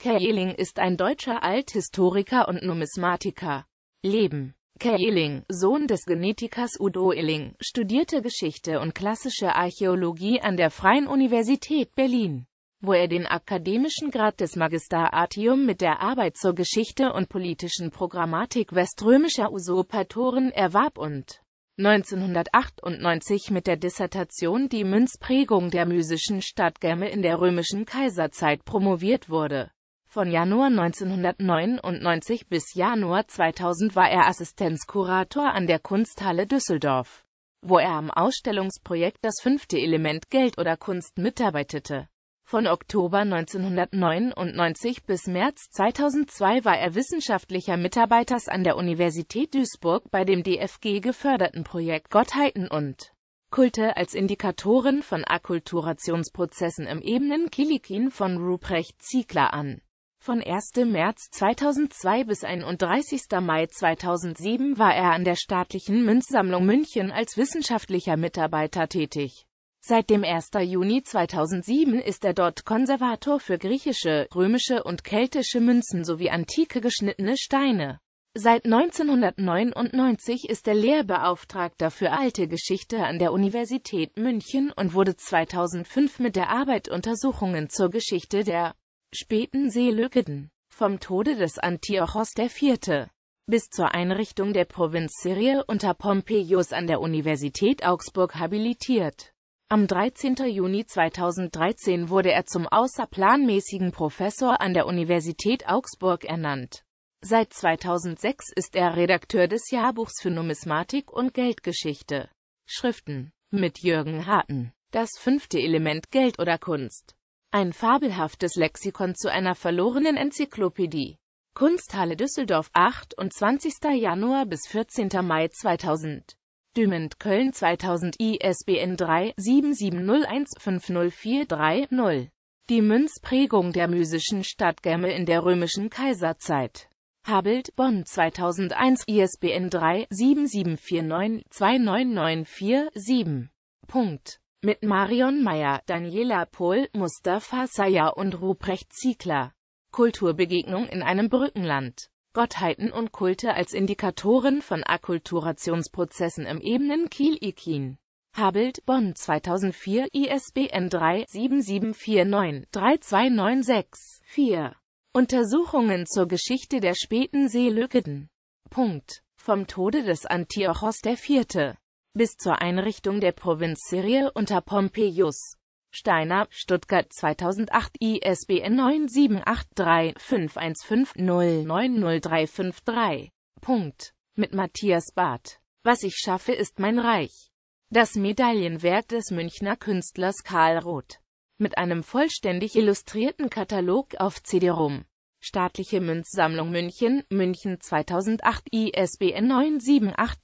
Kehling ist ein deutscher Althistoriker und Numismatiker. Leben Kehling, Sohn des Genetikers Udo Illing, studierte Geschichte und klassische Archäologie an der Freien Universität Berlin, wo er den akademischen Grad des Magister Artium mit der Arbeit zur Geschichte und politischen Programmatik weströmischer Usurpatoren erwarb und 1998 mit der Dissertation Die Münzprägung der mysischen Stadtgämme in der römischen Kaiserzeit promoviert wurde von Januar 1999 bis Januar 2000 war er Assistenzkurator an der Kunsthalle Düsseldorf, wo er am Ausstellungsprojekt Das fünfte Element Geld oder Kunst mitarbeitete. Von Oktober 1999 bis März 2002 war er wissenschaftlicher Mitarbeiter an der Universität Duisburg bei dem DFG geförderten Projekt Gottheiten und Kulte als Indikatoren von Akkulturationsprozessen im Ebenen Kilikin von Ruprecht Ziegler an. Von 1. März 2002 bis 31. Mai 2007 war er an der Staatlichen Münzsammlung München als wissenschaftlicher Mitarbeiter tätig. Seit dem 1. Juni 2007 ist er dort Konservator für griechische, römische und keltische Münzen sowie antike geschnittene Steine. Seit 1999 ist er Lehrbeauftragter für alte Geschichte an der Universität München und wurde 2005 mit der Arbeit Untersuchungen zur Geschichte der späten Seleukeiden. Vom Tode des Antiochos IV. bis zur Einrichtung der Provinz Syrie unter Pompeius an der Universität Augsburg habilitiert. Am 13. Juni 2013 wurde er zum außerplanmäßigen Professor an der Universität Augsburg ernannt. Seit 2006 ist er Redakteur des Jahrbuchs für Numismatik und Geldgeschichte. Schriften mit Jürgen Harten. Das fünfte Element Geld oder Kunst. Ein fabelhaftes Lexikon zu einer verlorenen Enzyklopädie. Kunsthalle Düsseldorf 28. Januar bis 14. Mai 2000. Dümend Köln 2000 ISBN 3 7701504330. Die Münzprägung der mysischen Stadtgämme in der römischen Kaiserzeit. Habelt, Bonn 2001 ISBN 3 7749 2994 7. Punkt. Mit Marion Meyer, Daniela Pohl, Mustafa Sayer und Ruprecht Ziegler. Kulturbegegnung in einem Brückenland. Gottheiten und Kulte als Indikatoren von Akkulturationsprozessen im Ebenen Kiel-Ikin. Habelt, Bonn 2004, ISBN 3-7749-3296-4. Untersuchungen zur Geschichte der späten Seleuciden. Punkt. Vom Tode des Antiochos IV. Bis zur Einrichtung der Provinz Syrie unter Pompeius Steiner, Stuttgart 2008 ISBN 9783515090353. Punkt. Mit Matthias Barth. Was ich schaffe ist mein Reich. Das Medaillenwerk des Münchner Künstlers Karl Roth. Mit einem vollständig illustrierten Katalog auf CD-ROM. Staatliche Münzsammlung München, München 2008 ISBN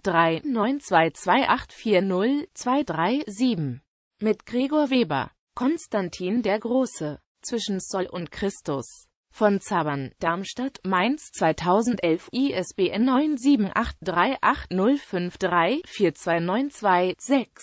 9783-9228-40-237. Mit Gregor Weber, Konstantin der Große, Zwischen Sol und Christus, von Zabern, Darmstadt, Mainz 2011 ISBN 9783805342926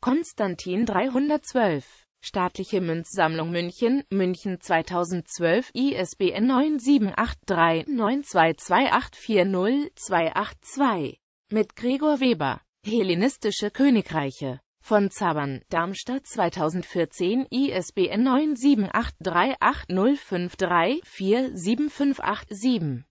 Konstantin 312 Staatliche Münzsammlung München, München 2012, ISBN 9783922840282. Mit Gregor Weber. Hellenistische Königreiche. Von Zabern, Darmstadt 2014, ISBN 9783805347587.